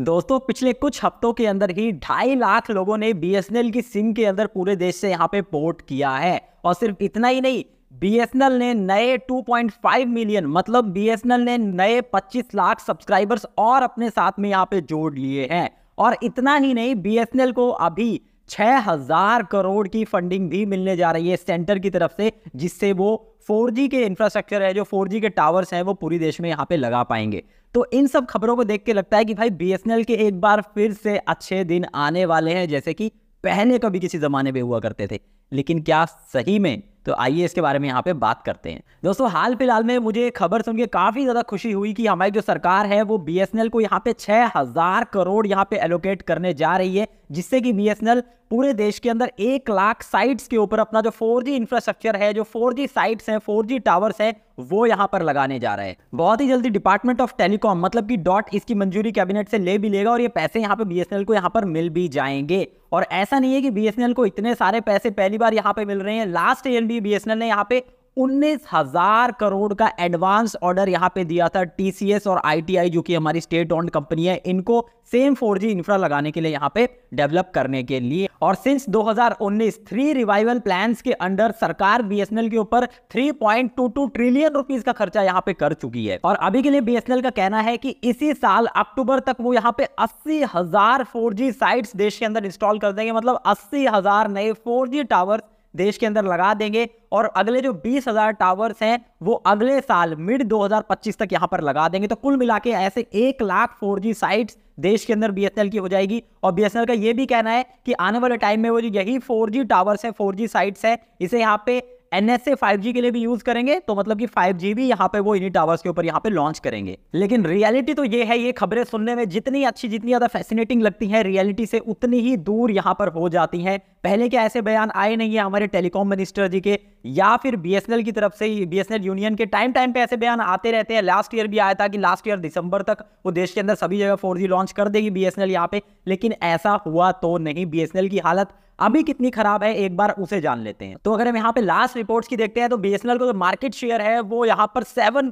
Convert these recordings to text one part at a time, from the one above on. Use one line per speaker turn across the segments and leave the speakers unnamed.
दोस्तों पिछले कुछ हफ्तों के अंदर ही ढाई लाख लोगों ने बीएसएनएल की सिम के अंदर पूरे देश से यहाँ पे पोर्ट किया है और सिर्फ इतना ही नहीं बीएसएनएल ने नए 2.5 मिलियन मतलब बीएसएनएल ने नए 25 लाख सब्सक्राइबर्स और अपने साथ में यहाँ पे जोड़ लिए हैं और इतना ही नहीं बीएसएनएल को अभी 6000 करोड़ की फंडिंग भी मिलने जा रही है सेंटर की तरफ से जिससे वो फोर के इंफ्रास्ट्रक्चर है जो फोर के टावर्स हैं वो पूरी देश में यहाँ पे लगा पाएंगे तो इन सब खबरों को देख के लगता है कि भाई बी के एक बार फिर से अच्छे दिन आने वाले हैं जैसे कि पहले कभी किसी ज़माने में हुआ करते थे लेकिन क्या सही में तो आइए इसके बारे में यहाँ पे बात करते हैं दोस्तों हाल फिलहाल में मुझे खबर सुन के काफ़ी ज़्यादा खुशी हुई कि हमारी जो सरकार है वो बी को यहाँ पे 6000 करोड़ यहाँ पे एलोकेट करने जा रही है जिससे कि बी पूरे देश के अंदर एक लाख साइट्स के ऊपर अपना जो 4G इंफ्रास्ट्रक्चर है जो 4G साइट्स हैं 4G टावर्स हैं वो यहां पर लगाने जा रहे हैं बहुत ही जल्दी डिपार्टमेंट ऑफ टेलीकॉम मतलब कि डॉट इसकी मंजूरी कैबिनेट से ले भी लेगा और ये पैसे यहां पे बीएसएनएल को यहां पर मिल भी जाएंगे और ऐसा नहीं है कि बीएसएनएल को इतने सारे पैसे पहली बार यहां पे मिल रहे हैं लास्ट ईयर भी बीएसएनएल ने यहाँ पे उन्नीस हजार करोड़ का एडवांस ऑर्डर यहां पे दिया था टीसीएस और आईटीआई जो कि हमारी स्टेट ऑन कंपनी है इनको सेम 4G इंफ्रा लगाने के लिए यहां पे डेवलप करने के लिए और सिंस 2019 थ्री रिवाइवल प्लान्स के अंडर सरकार बीएसएनएल के ऊपर 3.22 ट्रिलियन रुपीस का खर्चा यहां पे कर चुकी है और अभी के लिए बीएसएनएल का कहना है कि इसी साल अक्टूबर तक वो यहां पे अस्सी हजार फोर साइट्स देश के अंदर इंस्टॉल कर देंगे मतलब अस्सी नए फोर टावर देश के अंदर लगा देंगे और अगले जो 20,000 टावर्स हैं वो अगले साल मिड 2025 तक यहाँ पर लगा देंगे तो कुल मिला के ऐसे एक लाख फोर जी साइट्स देश के अंदर बीएसएनएल की हो जाएगी और बीएसएनएल का ये भी कहना है कि आने वाले टाइम में वो जो यही फोर जी टावर्स है फोर जी साइट्स है इसे यहाँ पे एन एस के लिए भी यूज करेंगे तो मतलब कि 5G भी यहाँ पे वो इन्हीं टावर्स के ऊपर यहाँ पे लॉन्च करेंगे लेकिन रियलिटी तो ये है ये खबरें सुनने में जितनी अच्छी जितनी ज्यादा फैसिनेटिंग लगती है रियलिटी से उतनी ही दूर यहाँ पर हो जाती है पहले क्या ऐसे बयान आए नहीं है हमारे टेलीकॉम मिनिस्टर जी के या फिर बीएसएनएल की तरफ से ही बीएसएनएल यूनियन के टाइम टाइम पे ऐसे बयान आते रहते हैं लास्ट ईयर भी आया था कि लास्ट ईयर दिसंबर तक वो देश के अंदर सभी जगह फोर लॉन्च कर देगी बीएसएनएल यहाँ पे लेकिन ऐसा हुआ तो नहीं बीएसएनएल की हालत अभी कितनी खराब है एक बार उसे जान लेते हैं तो अगर हम यहाँ पे लास्ट रिपोर्ट्स की देखते हैं तो बीएसएनएल का जो मार्केट शेयर है वो यहाँ पर सेवन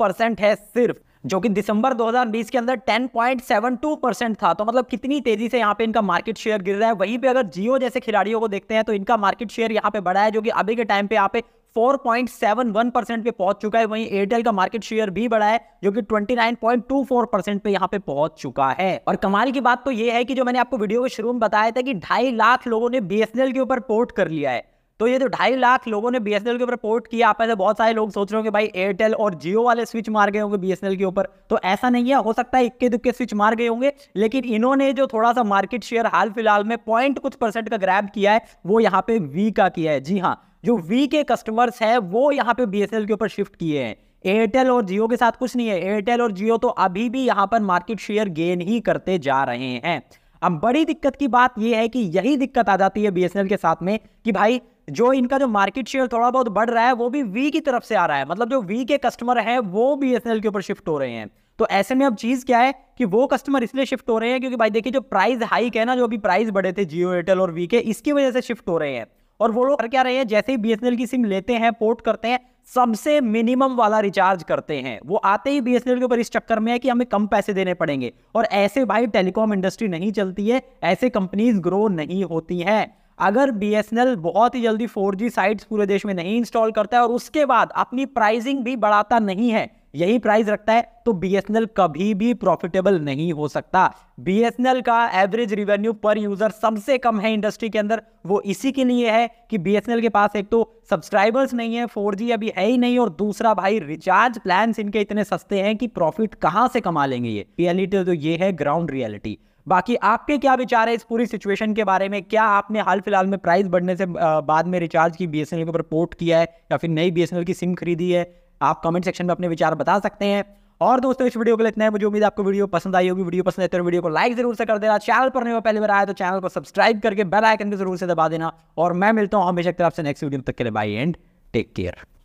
परसेंट है सिर्फ जो कि दिसंबर 2020 के अंदर 10.72 परसेंट था तो मतलब कितनी तेजी से यहाँ पे इनका मार्केट शेयर गिर रहा है वहीं पे अगर जियो जैसे खिलाड़ियों को देखते हैं तो इनका मार्केट शेयर यहाँ पे बढ़ा है जो कि अभी के टाइम पे यहाँ पे 4.71 परसेंट पे पहुंच चुका है वहीं एयरटेल का मार्केट शेयर भी बढ़ा है जो कि 29.24 परसेंट पे यहाँ पे पहुंच चुका है और कमाल की बात तो ये है कि जो मैंने आपको वीडियो के शुरू में बताया था कि ढाई लाख लोगों ने बीएसएनएल के ऊपर पोर्ट कर लिया है तो ये जो तो ढाई लाख लोगों ने बीएसएनएल के ऊपर पोर्ट किया आप ऐसे बहुत सारे लोग सोच रहे होंगे भाई एयरटेल और जियो वाले स्विच मार गए होंगे बीएसएनएल के ऊपर तो ऐसा नहीं है हो सकता है इक्के दुक्के स्विच मार गए होंगे लेकिन इन्होंने जो थोड़ा सा मार्केट शेयर हाल फिलहाल में पॉइंट कुछ परसेंट का ग्रैब किया है वो यहाँ पे वी का किया है जी हाँ जो वी के कस्टमर्स है वो यहाँ पे बीएसएनएल के ऊपर शिफ्ट किए हैं एयरटेल और जियो के साथ कुछ नहीं है एयरटेल और जियो तो अभी भी यहाँ पर मार्केट शेयर गेन ही करते जा रहे हैं अब बड़ी दिक्कत की बात यह है कि यही दिक्कत आ जाती है बीएसएनएल के साथ में कि भाई जो इनका जो मार्केट शेयर थोड़ा बहुत बढ़ रहा है वो भी वी की तरफ से आ रहा है मतलब जो वी के कस्टमर हैं वो बीएसएनएल के ऊपर शिफ्ट हो रहे हैं तो ऐसे में अब चीज क्या है कि वो कस्टमर इसलिए शिफ्ट हो रहे हैं क्योंकि भाई देखिए जो प्राइस हाइक है ना जो अभी प्राइस बढ़े थे जियो एयरटेल और वी के इसकी वजह से शिफ्ट हो रहे हैं और वो लोग कर क्या रहे हैं जैसे ही बी की सिम लेते हैं पोर्ट करते हैं सबसे मिनिमम वाला रिचार्ज करते हैं वो आते ही बी के ऊपर इस चक्कर में है कि हमें कम पैसे देने पड़ेंगे और ऐसे भाई टेलीकॉम इंडस्ट्री नहीं चलती है ऐसे कंपनीज ग्रो नहीं होती हैं अगर बी बहुत ही जल्दी 4G साइट्स पूरे देश में नहीं इंस्टॉल करता है और उसके बाद अपनी प्राइसिंग भी बढ़ाता नहीं है यही प्राइस रखता है तो बीएसएनएल कभी भी प्रॉफिटेबल नहीं हो सकता बीएसएनएल का एवरेज रिवेन्यू पर यूजर सबसे कम है इंडस्ट्री के अंदर वो इसी के लिए है कि बीएसएनएल के पास एक तो सब्सक्राइबर्स नहीं है फोर अभी है ही नहीं और दूसरा भाई रिचार्ज प्लान इनके इतने सस्ते हैं कि प्रॉफिट कहां से कमा लेंगे ये रियलिटी तो ये है ग्राउंड रियलिटी बाकी आपके क्या विचार है इस पूरी सिचुएशन के बारे में क्या आपने हाल फिलहाल में प्राइस बढ़ने से बाद में रिचार्ज की बीएसएनएल के ऊपर पोर्ट किया है या फिर नई बीएसएनएल की सिम खरीदी है आप कमेंट सेक्शन में अपने विचार बता सकते हैं और दोस्तों इस वीडियो को लेते हैं मुझे उम्मीद आपको वीडियो पसंद आई होगी वीडियो पसंद है तो वीडियो को लाइक जरूर से कर देना चैनल पर नहीं हो पहली बार आया तो चैनल को सब्सक्राइब करके बेल आइकन भी जरूर से दबा देना और मैं मिलता हूँ हमेशा तरफ से नेक्स्ट वीडियो तक के लिए बाई एंड टेक केयर